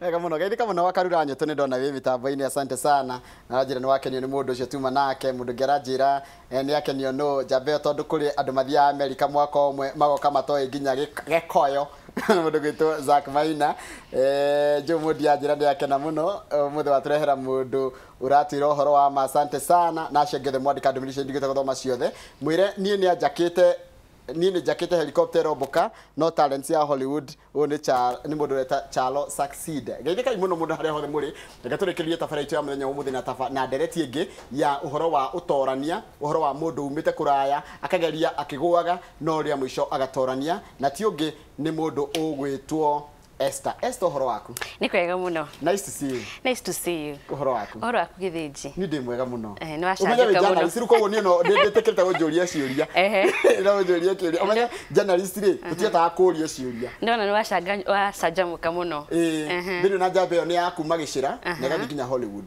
Mega muno gaithika muno wakarura nyoto ni ndona wi mitambo-ini asante sana na njira ni wakenio ni mundu ucio tuma nake mundu ngeranjira eh, ni akenio no jambe tondu kuri andu mathiaga Amerika mwaka umwe magoka matoi nginya gekoyo mundu gwitwo Zack Maina eh, jo mundi anjira ni akena muno muthe waturehera mundu uratwira uhoro wa ma asante sana na acio ngithe mwandika ndumiri icio ndigite guthoma ciothe mwire niĩ nĩ anjakĩte ni ni jakite helicopter oboka no talents ya Hollywood ni cha ni mudu reta chalo succeed geithika muno mudu hare hothe muri reke turekerie tafara itu ya muthenya umuthi na tafa na ndereti ingi ya uhoro wa utorania uhoro wa mudu umite kuraya akageria akigwaga no ria muisho agatorania na tiungi ni mudu ugwitwo Esther Esther horo waku ni kwega muno nice to see you nice to see you horo waku horo waku githinji ni ndi mwega muno eh ni wacangika muno journalist ru koguo ni no ndetĩkĩrĩte gũnjũria ciũria ehe na gũnjũria kĩũria ũmenye journalist rĩ gũtiendaga kũũria ciũria ndona ni wacanjamũka mwega thĩinĩ na njamba ĩyo nĩ ya kuma gĩcĩra na ĩgathiĩ nginya Hollywood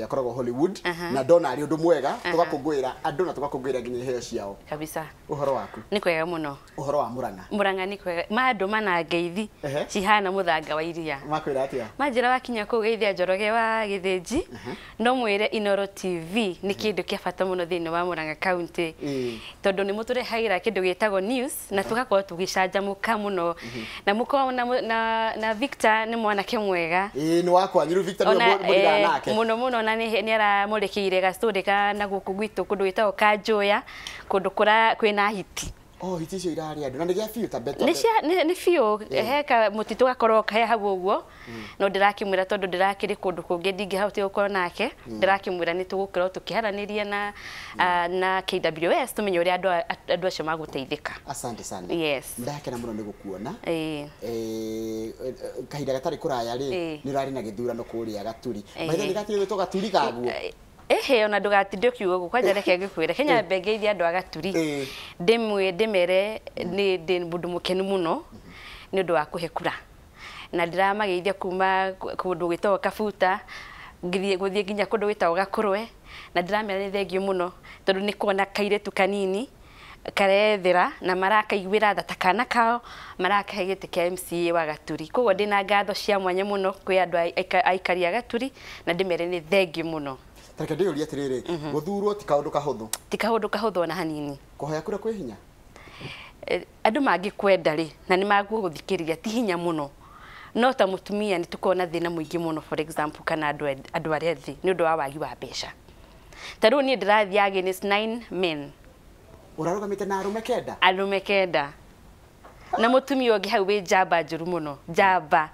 yakoragwo Hollywood na ndona arĩ ũndũ mwega tũgakũngũĩra andũ na tũgakũngũĩra nginya iheo ciao kabisa ũhoro waku ni kwega mũno ũhoro wa Murang'a Murang'a ni kwega maandũ mana ngeithi cihana kana muthanga wa iria makwira atia majira wakinya kuu geithia njoroge wa githinji uh -huh. no mwire inoro tv ni kindu kia bata muno thiini wa muranga county mm. tondu ni muturehagira kindu gitagwo news na tugakorwo tugicanjamuka muno mhm. na mukorwo na, na, na victor ni mwana ke mwega ni wakwa nyiru victor ni mwana muriga nake muno muno na ni aramurikiire gastori ka na guku gwitu kundu gitagwo kanjuya kundu kura kwina hiti oh hiti icio irarĩ andũ na nĩ gĩabiũ ta mbeto nĩ biũ heka mũtitũ gakorwo he hau guo mm. no ndĩrakĩmwĩra tondũ ndĩrakĩrĩ kũndũ kũngĩ ndingĩhotire gũkorwo nake mm. ndĩrakĩmwĩra nĩ tũgũkorwo tũkĩaranĩria na mm. ah, na KWS tũmenye ũrĩa andũ acio magũteithĩka asante sana yes ndakena mũno nĩ gũkuona kahinda gatarĩ kũraya rĩ nĩ ũrarĩ na gĩthurano kũrĩa gaturi maitha nĩ gatirĩtwo gaturi gaguo ehe ona ndugatinde kiugo guka njareke ngikwire kenya eh. mbengeithie andu agaturi eh. ndimwe ndimere ni ndi mundu mukenu muno ni undu wa kuhe na ndiramageithia kuma kundu gwitagwo kabuta guthie nginya kundu gwitagwo gakurwe na ndiramera ni thengio muno tondu ni kuona kairetu kanini karethera na marakaiguira tha kana kao marakahe gä tä kä mca wa gaturi koguo ndä na ngatho cia mwanya må no kwä andå aikari a gaturi na ndä mere nä thengio må no tareke ndä yå ria atä rä rä mhm. gå thurwo ti kaå ndå kahå ti kaå ndå kahå ona hanini kå haya kå rä hinya eh, andå mangä kwenda rä na nä magå gå thikä rä ria ti hinya må no no ta mutumia nä tå thina muingi må no for example kana andå arä a thä nä å ndå wa wagi wa mbeca ta rä u niä ndä rathiä against men å rarå na arå kenda arå kenda na må tumia å ngä hau wä njamba njå ru må no njamba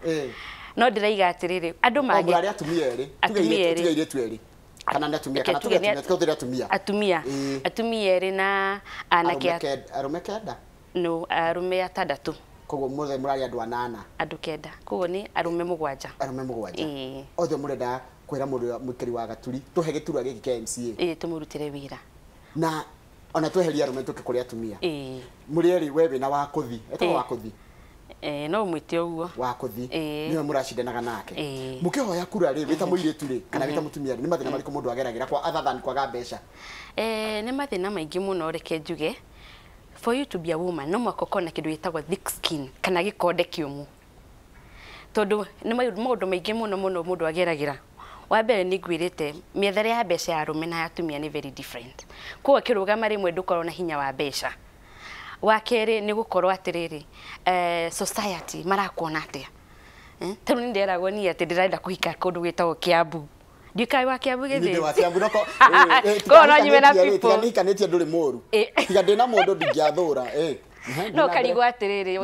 no ndä raiga atä rä rä andå mangä atumia erä kana nä atumia kana tuge atumia atumia atumia atumia eh. erä na anake arume kenda no arume atandatu koguo mothe murari andu anana andu kenda koguo ni arume mugwanja arume mugwanja eh. othe murenda kwira mwikari wa gaturi tuhe giturwa giki kia MCA eh tumurutire wira na ona tweheria arume tuke kuri atumia eh murieri wewe na wakuthi etwa wakuthi eh no mwite uguo wa kuthi eh. niwe muracindanaga nake eh. hoya kura ri wita muiritu ri kana eh. wita mutumia ni mathina mariku mundu ageragira kwa other than kwa gabesha. eh ni mathina maingi muno reke njuge for you to be a woman no mwako kona kindu gitagwo thick skin kana gikonde kiumu tondu ni maundu maingi muno muno mundu ageragira wa mbere nä ngwä miethere ya mbeca ya arå me na atumia nä very different koguo kä rå gama rä mwe ndå korwo na hinya wa mbeca wa kerä nä gå korwo atä rä eh, rä marakuona atä a eh, tarä u nä nderagwo niä atä ndä renda kå hika kå ndå gä tagwo kä ambu ndiukai wa kä ambu gä no eh, nyume na people tie ndå rä må ru tiga ndä na må ndå ndingäathå ra no karigwo atiriri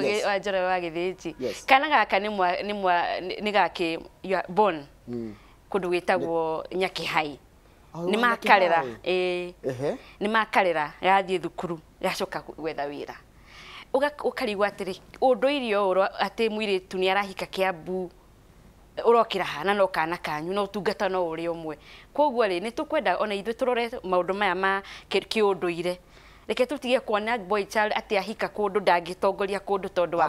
jore wa githinji kana gaka ni mwa ni gaki bon mm. kundu gitagwo nyakihai ni makarera nä makarera gathiä thukuru gacoka gwetha wä ra ukarigwo atä rä å atä mwirä tu nä arahika kä ambu å rokä ra hana no kana kanyu no tungata no å rä å mwe koguo rä nä tå kwenda ona ithuä tå rore maå ndå maya ma kä å ndå ire reke tutige kuona Boichal atä ahika kå ndå ndangä tongoria kå ndå tondå wa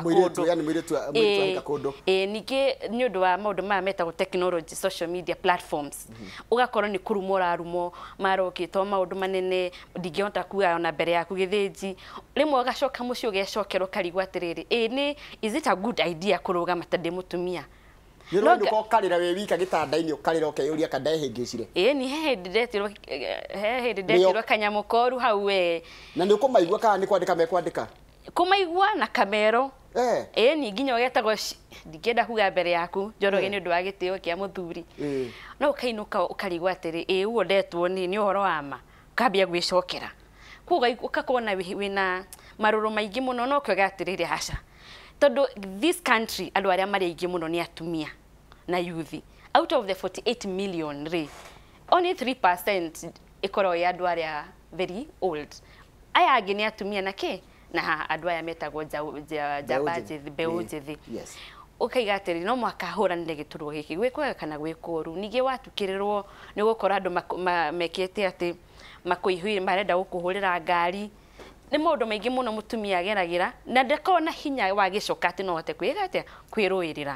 kå ndå ningä nä å ndå wa eh, eh, maå ndå maya metagwo technology social media platforms ågakorwo mhm. nä kå rumo å rarumwo marokä to maå ndå manene ndingä hota kuga ona mbere yaku gä thä nji rä mwe ågacoka må ciä å gecokerwo atä rä rä ä nä is it a good idea kå rå mutumia må tumia nä rå ndå kokarä ra wika gä tanda-inä å karä ra å keyå ria kandehängä cire ä nä he hä ndä kanyamå koru hau we na nä å kå maigua kana nä kwandä ka mekwandä ka kå maigua na kamero ä ni nginya å getagwo ndingä kuga mbere yaku njoroge nä å ndå wa gä tä o kä a må thuri no å kainå ka å karigwo atä rä ndetwo nä å horo wa ma kambia gwä cokera koguo å kakorwo na wä na marå rå maingä må no no kwega atä rä rä haca tondu this country andå arä a marä aingä må no nä atumia na youth out of the 48 million rä only 3 ikorwo ya andå arä a very old aya angä nä atumia na ke na andå aya metagwo the njĩthĩ mbeå njĩthĩ ukaiga atĩrĩ no mwaka hũranĩre gĩturwa gĩkĩ gwĩ kwega kana gwĩ kũũru ningĩ watukĩrĩrwo nĩ gũkora andũ mekĩte atĩ makũihũire marenda gũkũhũrĩra ngari nä maå ndå maingä må no må tumia ageragä ra na ndakorwo na hinya wa gä coka atä nohote kwä ra atä kwä rå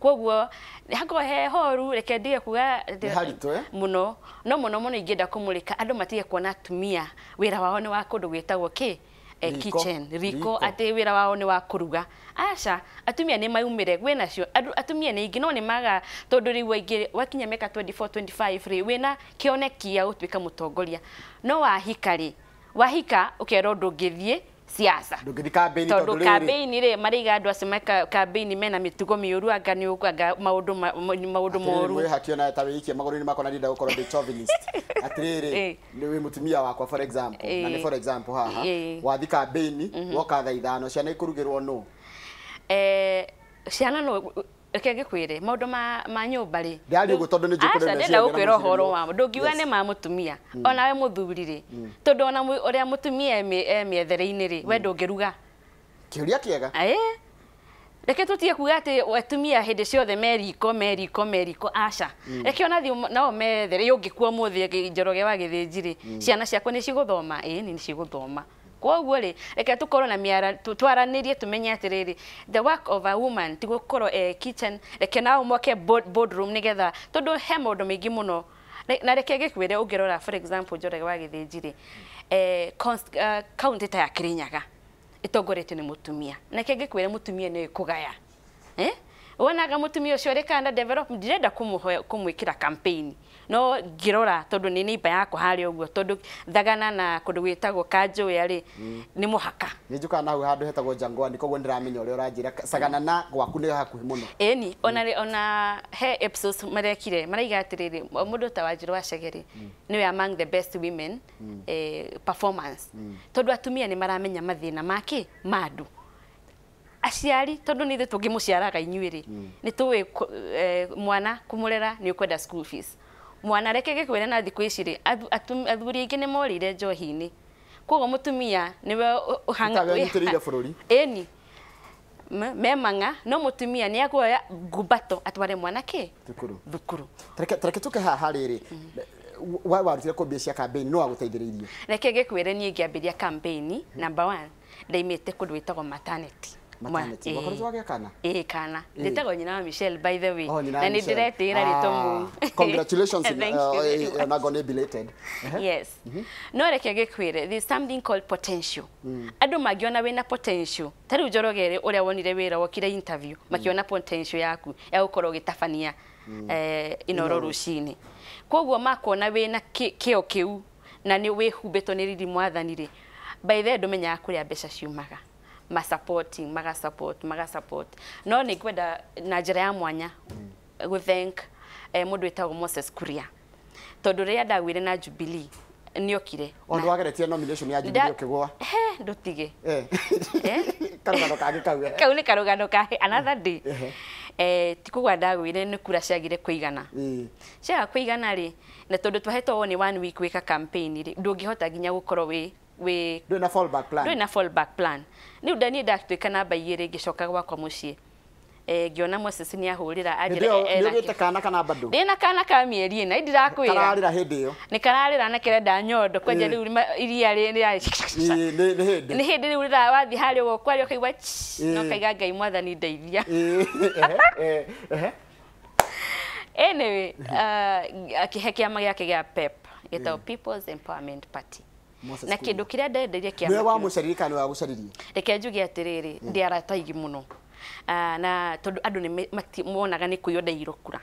koguo hakorwo he horu reke ndige kuga eh? må no no må no må no ingä enda kå må rä ka andå matige kuona atumia wä ra wao nä wa kå ndå gwä tagwo kä eh, kitchen riko atä wä ra wao nä wa kå ruga aca atumia nä maumä re gwä nacio atumia nä ingä no nä maga tondå rä u aingä wakinya mä ka rä wä na kä oneki ya gå tuä ka må tongoria no wahika rä wahika ũkerwo ndũngĩthiĩ siasa tondå kambeini rä mariga andå acio meka kambeini mena mä tugo mä ũru anga nä ũkanga maå ndå moruhakionatawĩikie magå ni makona makwa nandienda gå chauvinist atĩrĩrĩ ni we mutumia wakwa for example na nä for example haha wathi kambeini mhm. woka thaithano ithano ciana ikå rugä rwo eh, ciana no reke kwire maũndũ ma ma nyũmba rĩ ndari ũguo tondũ nĩ njũkĩre na ndenda ukwira ũhoro wa ndũngiuga ni ma hmm. ona we muthuri ri hmm. tondu ona ũrĩa mũtumia emĩethere-inĩ e ri we hmm. ndungiruga kiuria kiega ĩĩ reke tũtige kuga atĩ atumia hĩndĩ ciothe meriko meriko meriko aca reke ona thiĩ nao methere ũngĩkua ũmũthĩ njoroge wa gĩthĩnji rĩ ciana ciakwa nĩ cigũthoma ĩĩ ni ciguthoma koguo rä reke tå na miara twaranä rie tå menye atä rä the work of a woman tigå korwo eh, kitchen reke nao moke boardroom nä getha tondå he maå ndå mä ingä må na reke gä kuä rä å for example njorage wa gä thä njirä kauntä eh, uh, ta ya kä rä nyaga ä tongoretio nä må tumia nake ngä kwä re eh? wonaga må tumia å cio rä kana ndirenda kå mwä kä ra no girora tondu ni niba yako hari uguo tondu thagana na kundu gwitagwo kanjo ya ri mm. ni muhaka ni juka na hu handu hetagwo jangwani koguo ndiramenya uria uranjira sagana na gwaku ni haku muno eni mm. ona ona he episodes marekire maraiga atiriri mundu ta wajiro wacegeri mm. ni we among the best women eh, performance tondu atumia ni maramenya mathina maki madu aciari tondu nithe tungimuciaraga inyuiri mm. nituwi mwana kumurera ni ukwenda school fees mwana reke gĩkwĩre na thikũ ici athuri ingi ni morire njohi-inĩ koguo mũtumia nĩwe wĩnyitĩrĩire bũrũri me mang'a no mutumia nä akuoya gubato atware mwanake thukuru thukuru tareke tuke hariri mm-hmm. wa warutire kũ mbia cia kambĩini no aguteithiririe reke gĩkwĩre niĩ ngĩambĩria kambĩini namba one ndaimĩte kũndũ wĩtagwo mataneti maternity eh, wakoretwo agĩakana eh kana eh. ndetagwo nyina wa Michelle by the way oh, na nĩ ndĩretĩĩra rĩtwa ah, congratulations nago oh, eh, eh, nĩ belated yes uh-huh. mm-hmm. no reke ngĩkwĩre there's something called potential mm. andũ mangĩona wĩna potential ta rĩu njorogere ũrĩa wonire wokire interview mm. makiona potential yaku ya gũkorwo ũgĩtabania mm. inoro rucinĩ koguo makuona wĩna kĩo kĩu na nĩ wĩhumbĩtwo nĩ riri mwathanire rĩ by the ndũmenyaga kũrĩa mbeca ciumaga ma supporting maga support maga support no ni njä ra ya mwanya we thank eh, må ndå ätagwo moses kuria tondå rä da a na jubilee ni okire ondu wageretie nomination ya jubilee ukigwa he ndutige eh, eh? karugano kage kawe kau eh. ni karugano kage another day eh tikugwa ndagwire ni kura ciagire kuigana ciaga kuigana ri na tondu twahetwo ni one week wika campaign ri ndungihota nginya gukorwo we do ndwina fallback plan do ndwina fallback plan nä u ndani ndatuä namba igä rä ngä coka gwakwa må ciä ngiona Moses ni ahurira ajira kana kana bado na kana ka mieri na idira ndirakwira kararira hindi yo ni kararira na kire kirenda nyondo kwanja riu iria rira ni ni hindi riu rira wathi hari ugo kwario kaigwa no kaiga ngai mwathani ndeithia anyway uh, akihe kiama giake gia pep gitagwo people's empowerment party na kindu kiria ndendeire kia wa wamucaririe ni wa gucaririe reke njuge atiriri hmm. ndi arataigi muno ah, na tondu andu ni monaga ni kuyo ndairukura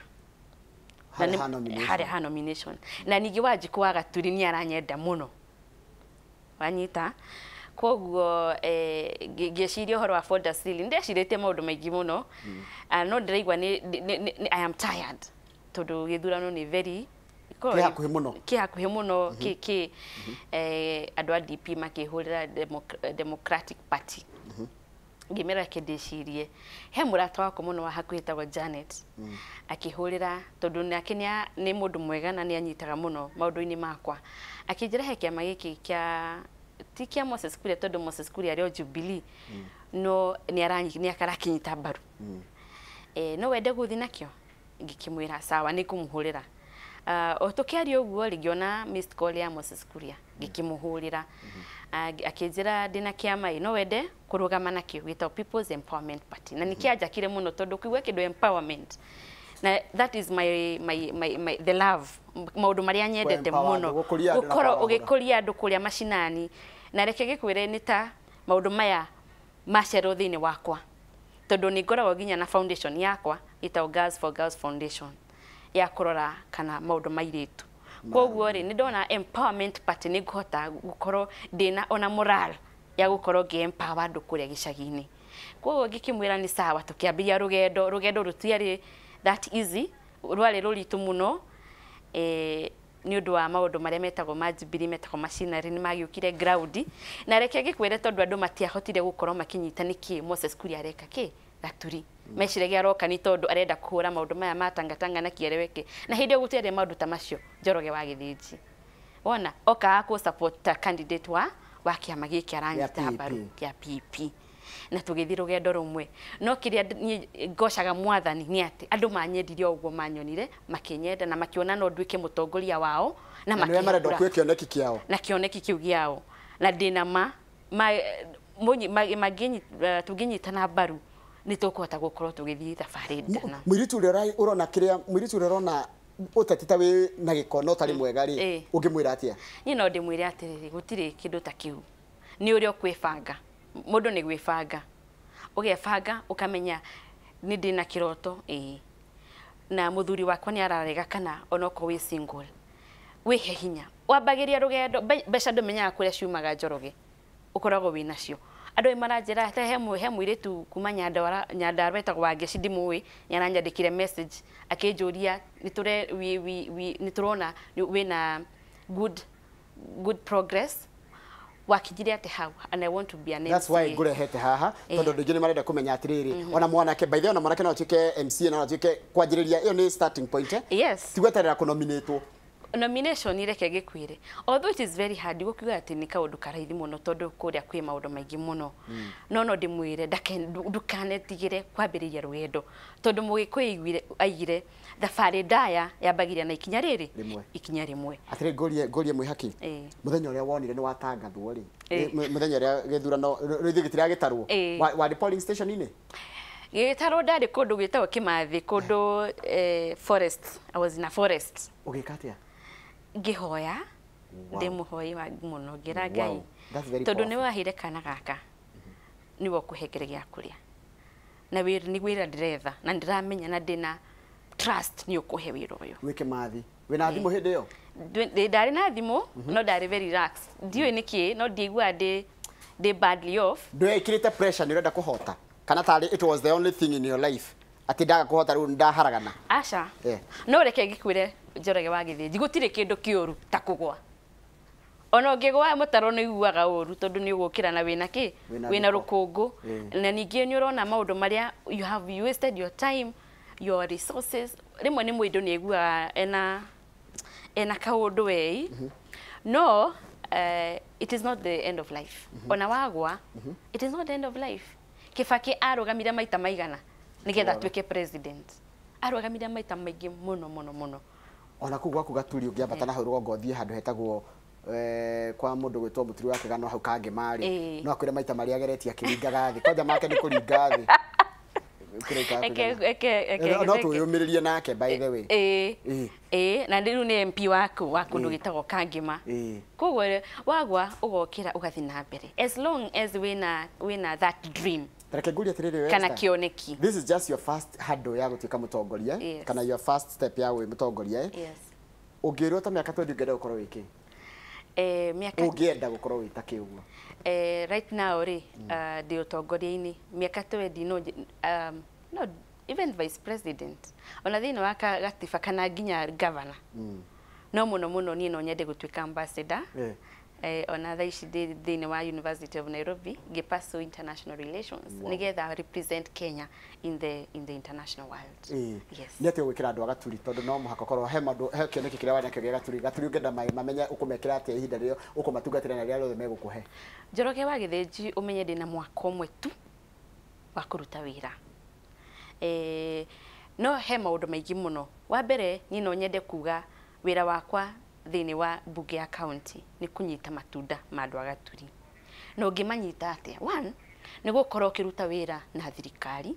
hari ha nomination na ningä wa njikå gaturi ni aranyenda må no wanyita koguo eh, ngĩciria ũhoro wa folder ceiling ndecirĩtie maũndũ maingĩ mũno hmm. ah, no ndĩraigua nĩ i am tired tondũ gĩthurano ni very kä hakuhä må no kä ki må no kä andå a dp makä hå rä democratic party mm -hmm ngimera kindicirie he murata wako muno wa hakuitagwo Janet mm. akihurira tondu nake ni mundu mwega na ni anyitaga muno maundu-ini makwa akijira he kiama giki kia ti kia Moses Kuria tondu Moses Kuria ari o Jubilee mm. no ni aranyi ni akarakinyita mbaru mm. eh no wede guthi nakyo ngikimwira sawa ni kumhurira mm uh, tukiaria uguo ngĩona missed call ya Moses Kuria ngikimuhurira mm-hmm. uh, akinjira dina kiama ino wede kurugama na with our People's Empowerment Party na nikianjakire mm-hmm. muno tondu kiugua kindu empowerment na that is my, my, my, my the love maudu maria nyendete muno ukoro ugikuria andu kuria macinani na reke gikwire ni ta maundu maya macerwo thiini wakwa tondu ni ngoragwo nginya na foundation yakwa itaw Girls for Girls Foundation ya kurora kana maudu mairitu koguo ri ni ndona empowerment party ni gota gukorwo ndina ona moral ya gukorwo ge empower andu kuria gicagi-ini koguo ngikimwira ni sawa tukiambiria rugendo rugendo rutiari that easy rwari ruritu muno eh, ni å ndå wa maå ndå marä metagwo ma jibiri metagwo macinarä nä magä å ground na reke ngä kwä re tondå andå matiahotire gå korwo makä nyita nä kä moses kuri areka kä gaturi meciragia aroka nä tondå arenda kuhura maundu ra maå ndå maya matangatanga na kiereweke na hä ndä ä yo gå tiarä ta macio njoroge wa githinji thĩnji oka okaga support ta candidate wa wa kä ama gä kä aranyita mbaru pp na tå gä thiä gendo rå no kä ni a ngocaga mwathani nä atä andå manyendire å manyonire makä na makiona no nduä ke må wao na makiona kĩao na kĩoneki kĩu gĩao na ndä na ma, ma, eh, ma, ma, ma, ma, ma, ma, ma, ma, ma tå ngä nä tå kå hota gå korwo tå gä thiä thabarä ndana må a årona kä rä a må utatita wĩ na gĩko no tarĩ mm. mwega ri ungimwira atia ni no ndĩmwĩre atĩrĩrĩ gũtirĩ kindu ta kiu ni ũrĩa ũkwĩbanga mũndũ ni gwĩbanga ũgebanga ukamenya ni ndĩ na kĩroto ĩĩ na mũthuri wakwa ni ararega kana onokorwo wĩ single wĩhe hehinya wambagĩria rugendo mbeca ndũmenyaga kũrĩa ciumaga njoroge ũkoragwo wi nacio andå ä maranjä ra he må irä tu kuma nyandarwa etagwo wange ci ndimå ä nä aranyandä kire akä njå ria nä tå rona wä na good, good progress wakinyire atä hau and I want to be an That's why haha eh. tondå ndå ingä nä marenda kå menya atä rä mhm. rä ona mwanake baithe ona mwanake no atuä ke MC na atuä ke kwanjä rä ria ä yo nä starting point eh? yes tigweterera kå nominätwo nomination ireke kwire although it is very hard gũkiuga atĩ nĩ kaũndũ karaithi mũno tondũ kũrĩa kwĩ maũndũ maingĩ mũno mm. no no ndĩmwĩre ndũkanetigĩre kwambĩrĩria rũgendo tondũ mũgĩkũyũ aigire the thabarĩ ndaya yambagiria na ikinya rĩrĩ ikinya rĩmwe atĩrĩ ngũrie ngũrie mwĩhaki e. mũthenya ũrĩa wonire ni watangathwo ri muthenya mũthenya ũrĩa gĩthurano rĩthigiti rĩa gĩtarwo e. warĩ polling station inĩ gĩtarwo ndarĩ kũndũ gwĩtagwo kĩmathĩ kũndũ eh, forest i was in a forest ũgĩka atĩa okay, ngihoya ndä må hoi wa må no ra ngai tondå nä wahire kana gaka mm-hmm. nä wokå hengere gä a kå rä a na nä wä ra ndä retha na ndä ramenya na ndä na nä å kå he wä ra å yå wä ke mathi wä na thimå hä ndä ä yo ndarä na thimå mm-hmm. no ndarä ndiå nä kä no ndiaigua ndä ndä ndå ekirä te nä å renda kå hota kana tarä it was the only thing in your life ati ndaga kuhota riu ndaharagana aca yeah. no reke ngikwire njorege wa githinji gutire kindu kiuru ta kugwa ona ngigwa mutaro ni guaga uru tondu ni ugukira na wina ki wina rukungu na ningi ni urona maundu maria you have wasted your time your resources rimwe ni mwindu ni gua ena ena kaundu wei mhm. no uh, it is not the end of life mm -hmm. ona wagwa mm -hmm. it is not the end of life kibaki arugamire maita maigana nigetha tuike president arugamire maita maingi muno muno muno ona kuu gwaku gaturi ungiambata eh. na hau rũgongo ũthiĩ handũ hetagwo eh, kwa mundu gwitwo mutiri wake gano hau kangi mari eh. no akwire maita mari ageretie akiringaga thi kwanja make ni kuringa thi no twĩyũmĩrĩrie nake by the way ĩĩ na rĩu nĩ MP waku wa kũndũ gĩtagwo Kangima koguo wagwa ũgokĩra ũgathiĩ na mbere as long as that dream reke ngurie atiriri kana kioneki this is just your first hurdle ya gutuika mutongoria yes. kana your first step ya we mutongoria yes ungiirwo ta miaka twendi ungenda gukorwo wiki eh miaka ungienda gukorwo wita ki uguo eh right now ri ndi mm. uh, utongoria-ini miaka twendi no um, no even vice president ona thini waka gatifa kana nginya governor mm. no muno muno niä no nyende gå tuä ambassador yeah eh, on other ishi thini wa University of Nairobi gipaso international relations wow. nigetha represent Kenya in the in the international world e. yes ni ati gwikira andu turi, tondu no muhaka korwo he madu, he kioneki kiria waneka gia gaturi gaturi ungenda mamenye ukumekira atia uko matuga ukumatungatira na ria rothe megukuhe Joroke wa githinji umenye dina mwaka umwe tu wa kuruta wira eh, no he maundu maingi muno wa mbere niĩ no nyende kuga wira wakwa thini wa mbunge ya county nä kå nyita matunda ma agaturi na å ngä manyita atä nä gå korwo å kä ruta wä ra na thirikari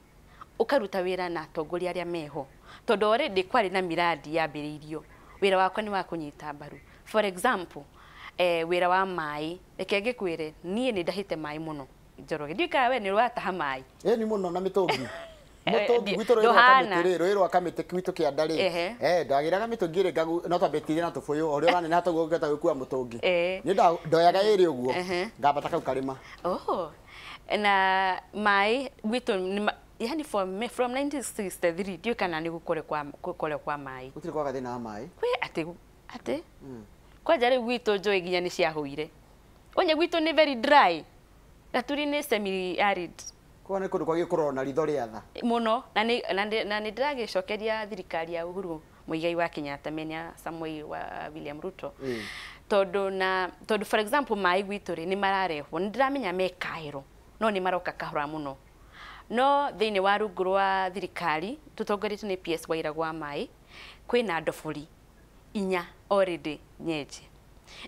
å karuta wä ra na atongoria arä a meho tondå orä kwarä na miradi yambä rä irio wä ra wakwa nä wa kå nyita mbaru for example eh, wä ra wa maä reke ngä kwä re niä nä ndahä te maä må no njoroge ndiå ikaga we nä maä ä ni må no na mä Eh, mutungi witu rä rä rä rwa kamitä gwitå kä anda rä ndagä raga mä tångi no twambätirie na tå bå yå å rä a wanene hatoguo ngeta ndoyaga ä rä å guo ngambata kau karä na maä gwitå yani from, from 1963 ndiå kana nä gå kore kwa maä gå tirä kwaga thä na wa maä atä atä kwanja rä u gwitå njå ä nä ciahå ire onye gwitå nä very dry gaturi nä semi arid kwa ni kå kwa kwagä kå rona ritho rä muno må no na nä ndä ragä cokeria thirikari ya uhuru muigai wa Kenyatta menia Samuel wa William Ruto mm. tondu na tondu for example mai gwitu ri ni mararehwo ni ndiramenya me kairo no ni maroka kahora muno no thiini wa rungu rwa thirikari tutongoretwo ni PS Waira gwa mai kwina ndobori inya already nyeje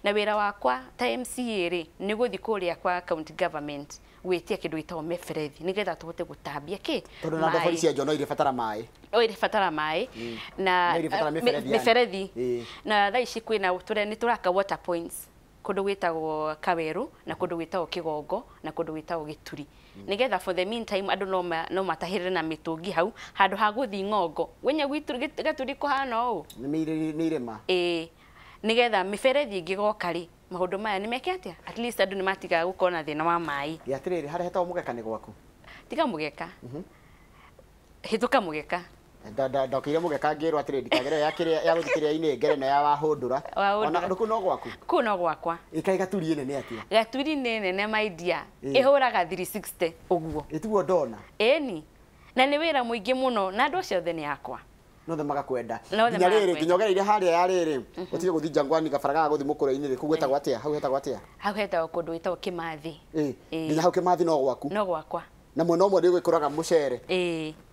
na wira wakwa ta MCA ri ni guthi kuria kwa county government gwĩtia kindu itao meberethi nigetha tũhote gutambia ki tondu na ndobori cia jono ire fatara mai o oh, ire fatara mai mm. na uh, meberethi yaani? na thaa ici kwĩna ni turaka water points kundu gwitagwo kaweru na kundu gwitagwo kigongo na kundu gwitagwo gituri mm. nigetha for the meantime andu no ma, no matahirire na mitungi hau handu ha guthi ng'ongo wenya gwitu gaturi kuhana ũ nĩ irĩma eh nigetha mĩberethi ngigoka ri maundu maya ni meke atia at least adu ni matiga gukona thina wa mai ya tiriri hare hetwa mugeka ni gwaku tiga mugeka mhm hituka mugeka ndokire mugeka ngirwo atirä ndikagere ya kire ya guthikiria ine ngere na ya wahundura ona nduku no gwaku ku no gwakwa ikai gaturi nene atia gaturi nene my dear ihuraga 360 uguo ituo ndona eni na nä wä ra må ingä na andå acio othe nä akwa no the magakwenda nginya riri nginya ugereire haria ya riri utire mhm. guthi jangwani gabara ga guthi mukure-ini ri kugweta mhm. gwatia hau hetagwo atia hau hetagwo kundu gwitagwo kimathi nginya hau kimathi no gwaku no gwakwa na mwena ũmwe yaani nĩ gwĩkũraga mũcere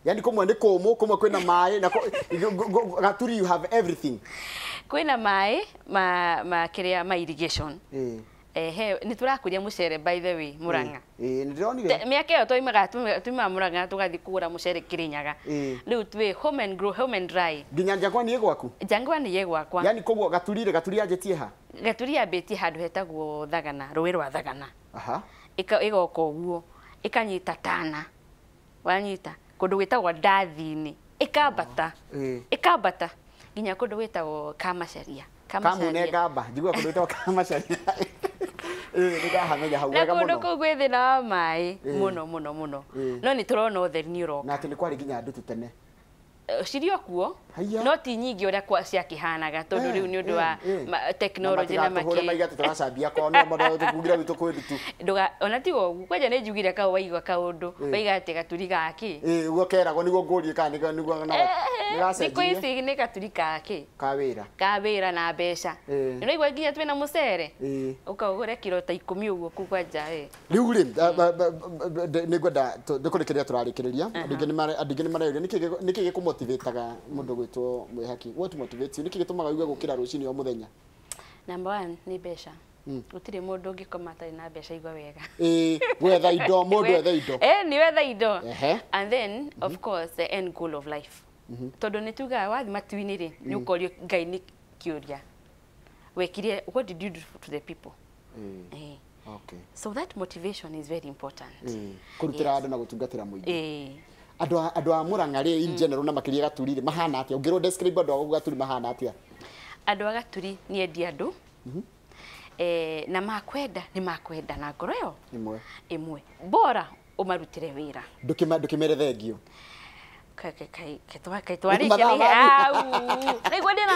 yani kũmwe ni kũmũ kũmwe kwĩna maĩ na gaturi you have everything kwĩna maĩ ma, ma kĩrĩa ma irrigation eh ehe nä tå rakuria må by the way må ranga mä aka ä yo twaimaga twaimaga muranga tugathi kugura mucere kirinyaga riu twi home and grow home and dry ginya njangwa ni gwaku njangwa ni gwakwa yani kogwa gaturire gaturia jetie ha gaturia beti handu hetagwo thagana ruwe rwa thagana aha ika igoko guo ä kanyita tana wanyita kundu ndå dathini ikabata ndathi-inä ä kambata ä kambata kamacaria kamu negamba njiguaga kundu gitagwo ka macaria ndigahamenya hau wega mũno kå gwä thä na wa maä må no må no må no no nä tå rona å theri å roka na atä nä kwarä nginya ndutu tene eh, cirio kuo no ti nyingi uria kwa cia kihanaga tondu eh, riu ni undu wa eh, eh. technology na makiri na igatu turacambia ko no modo tukugira bitu kwedutu nduga ona ti wogu kwanja ni njugire ka waigwa ka undu waiga ati gaturi gaki eh ugo keragwo niguo ngurie ka niguo niguo na nigacejia diko ici ni gaturi gaki ka wira ka wira na mbeca ni no igwa nginya twina mucere ukaugure kiro ta 10 uguo ku kwanja eh riu ri nigwenda ndikurikiria turarikiria uh-huh. andingi ni mara andingi ni mara niki niki gikumotivataga mundu gwitwo mwihaki haki what motivates you nä tumaga gätå gukira igua gå kä ra rå cinä o må thenya number one nä mbeca hmm. gutirä må ndå ngä koma atarä na mbeca igua wega gwetha indo må ndå etha indo nä wetha indo and then mhm. of course the end goal of life mhm. tondå nä tugaga wathi matu-inä rä nä å hmm. korio ngai nä kä å ria wekire what did you do to the people mm. okay. so that motivation is very important kurutira andu na gutungatira muingi andå andå a må ranga rä in mm. general na makä ria gaturi mahana atä a å ngä rwo andå agå gaturi mahana atä a andå a gaturi nä endi andå mhm. eh, na makwenda nä makwenda na ngoro ä yo ä mwe bora å re wä ra ndå kä mere thengio kaitwarä cia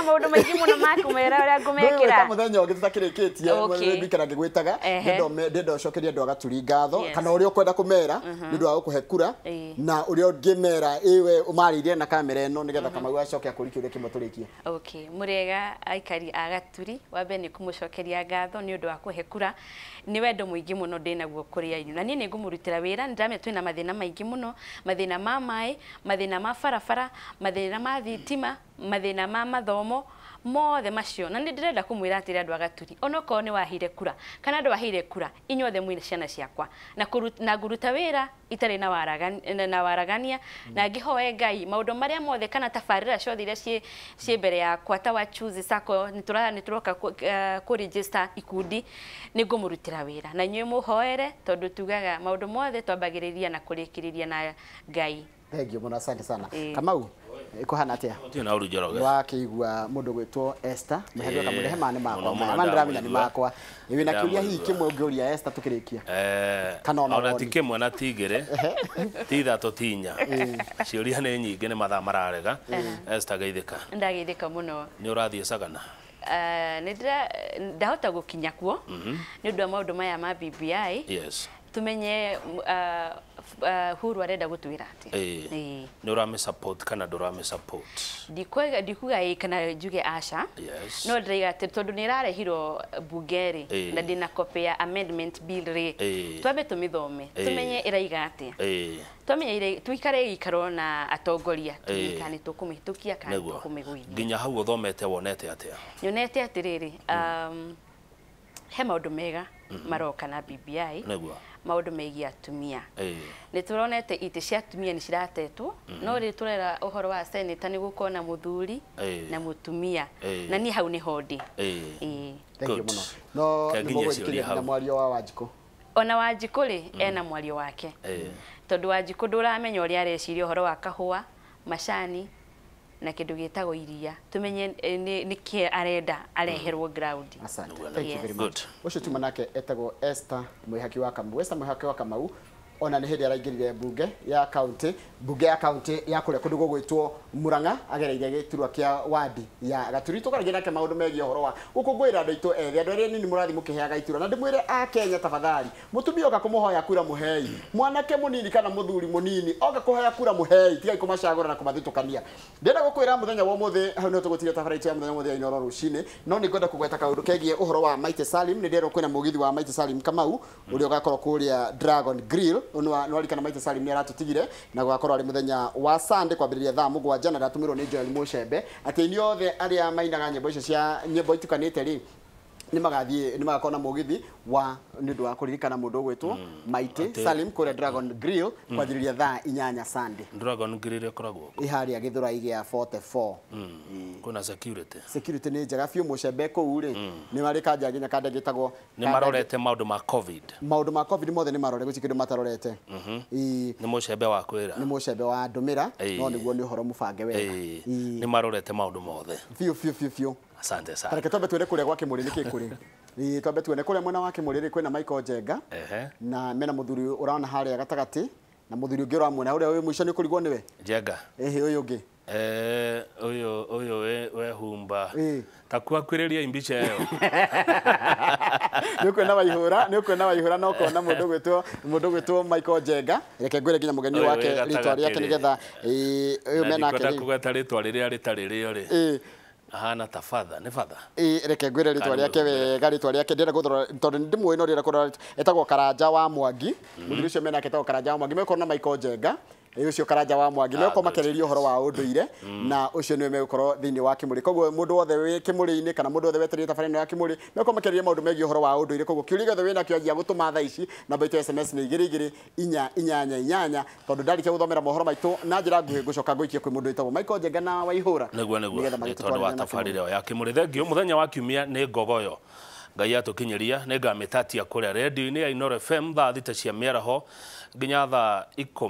maå ndå maingä må no makumera å ngä takä rä kä tie mbikara ngä gwä taga kana å rä a å kwenda kå mera nä mhm. å ndå wa gå kå he na å rä a å ngä mera marä irie na kamera ä no nä getha mhm. kamau acoke akå rikä tå rä kie må rä aikari a gaturi wambe nä kå nä å må ingä må no ndä naguo kå rä ngå må rutä ra na mathä na maingä må mathina ma barabara mathina ma thitima mathina ma mathomo mothe macio na ndirenda kumwira renda kå mwä ra atä rä agaturi onokorwo nä wahire kura kana andå wahire kura inyuothe mwä ciana ciakwa na, na guruta wä ra na, waragan, na waragania na ngä ngai maå maria mothe kana tafarira cio thire ci ci mbere ya kwata wa choose sako ni turaha ni turoka ku eh, register ngå ni rutä ra na inyuä må hoere tondå tugaga maå mothe twabagiriria na kurikiriria na ngai thengio må no asante sana eh. kamau eh, kå hana atä awakä igua må ndå gwä two eh, må rehe manä makwa ndäramenya nä makwa wä na kä uria hihi kä mwe å ngä å ria tå kä rä kia kana ona ti kä mwe na tigä rä ti ithatå tinya ciå ria nä nyingä nä mathaa mararega geithä ka ndageithä ka må no nä å rathiä cagana ndahota gå kinya kuo nä å ndå wa maå ndå maya ma bbi menye Uh, huru arenda gutwira ati ni urame support kana ndurame support ndikwega ndikuga ä kana njuge asha yes. no ndiriga atä tondå nä ärarehirwo mbunge na dina na ya amendment bill re twambe tå mä thome tå menye ä raiga atä tuikare gäikaro na atongoria tå nä tå kå mä hä tå kia kana tå kå hau å thomete wonete atä a nyonete atä rä rä he maå ndå mega mm-hmm. maroka na BBI maudu megiä atumia nä tå ronete itä cia atumia nä ciratetwo mm-hmm. no rä tå rera å horo wa seneta nä gå korwo na må thuri na må tumia na niä hau nä hondi no ni mwario wa wajiko ona wanjikå rä mm. ena mwario wake mm. wajiko wanjikå ndå ramenya å rä a areciria å horo wa kahå macani na kindu gitagwo iria tumenye eh, nä kä arenda areherwo mm-hmm. ground ucio tu manake etagwo esta mwihaki wa kamau Esther mwihaki wa kamau ona nä hä ndä araingä rire mbunge ya county mbunge ya kaunti ya kuria kundu gugwitwo muranga agereire gĩturwa kia wadi ya gaturi tũkaragia nake maũndũ megiĩ ũhoro wa gũkũngũĩra andũ aitũ ethĩ andũ arĩa nini mũrathiĩ mũkĩheaga iturwa na a kenya tafadhali mũtumia oka kũmũhoya kura mũhei mwanake munini kana mũthuri munini oka kũhoya kura mũhei tigai kũmacagũra na kũmathitũkania ndĩrenda gũkwĩra mũthenya wa ũmũthĩ hau nĩ tũgũtiria tabarĩ ya mũthenya ya inoro rũcinĩ no nĩ ngwenda kũgweta kaũndũ kegiĩ ũhoro wa Maite Salim nĩ ndĩrerwo kwĩna mũgithi wa Maite Salim Kamau ũrĩa ũgakorwo kũrĩa Dragon Grill nĩ warikana Maite Salim nĩ aratũtigire na gũgakorwo gukorwo muthenya wa sunday kwambiriria thaa mugwanja na ndatumirwo ni Joel Muchembe atĩ ni othe arĩa mainaga nyĩmbo icio cia nyĩmbo itukanĩte ri nimagathiä nimagakorwo na mũgithi wa nä wa kå ririkana må ndå å gwä mm. salim kå dragon grill mm. kwanjä rä ria thaa inyanya sande dragon grill ikoragwo koragwo iharä a gä 44 kuna security security ni njega fiu må cembe kå mm. ni mari nä marä kanja nginya kanda gä tagwo marorete maå ma covid maå ma covid mothe ni marore gå cikä matarorete mhm. ni må wa kwira ni nä wa ndumira no nä guo nä å horo må bange wega nä marorete maå mothe fiu fiu fiu biå Asante sana. Reke twambe tuende kule kwake Muriri niki kuri. Ni twambe tuende kule mwana wake Muriri kwina Michael Jenga. Ehe. Na mena muthuri urona ya gatagati na muthuri ungi ura mwana uria wi mwisho ni kurigwo niwe. Jenga. Ehe uyu ungi. Eh uyu uyu we, we humba. Eh. Takua kwireria imbicha iyo. Ni na bayihura, ni na bayihura no kona mundu gwitwo mundu gwitwo Michael Jenga. Reke ngwire nginya mugeni wake ritwa riake nigetha eh uyu mena ke. Ni kwenda kugweta ritwa riria ritaririyo ri. Eh ahana ta father nä father ä reke ngwä re rä twa rä ake wega rä twa rä ake ndä tondå ndä mwä no rä ra kå rora etagwo karanja wa mwangi må mm-hmm. cio menake etagwo karanja wa mwangi mekorwo na maiko njenga ucio karanja wa mwangi no makereria uhoro wa unduire mm. na ucio niwe megukorwo thiini wa kimuri koguo mundu wothe wi kimuri-ini kana mundu wothe wetereire tabarä ĩno ya kimuri mekorwo makereria maundu megiä uhoro wa unduire koguo kiuria giothe wina kio anjia gutuma thaa ici namba itu sms nä igä rä igä rä inya inyanya inyanya tondå ndarĩkia gũthomera mohoro maitå na njä ra nguhä ngå coka ngå ikie kwä må ndå wĩtagwo njenga na waihå ra nä guo nä guo tondå wa tabarä ĩyo ya kä må rä thengiå må thenya wa kiumia nä ngogoyo ngai ria nä ngamä kuria redio-inä ya inoro fm thaa thita cia mĩaraho nginya thaa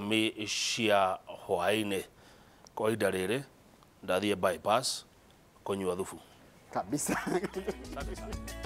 mi cia hwainĩ kwa ihinda rä ndathiĩ bypass kũnyua thubu kabisa, kabisa.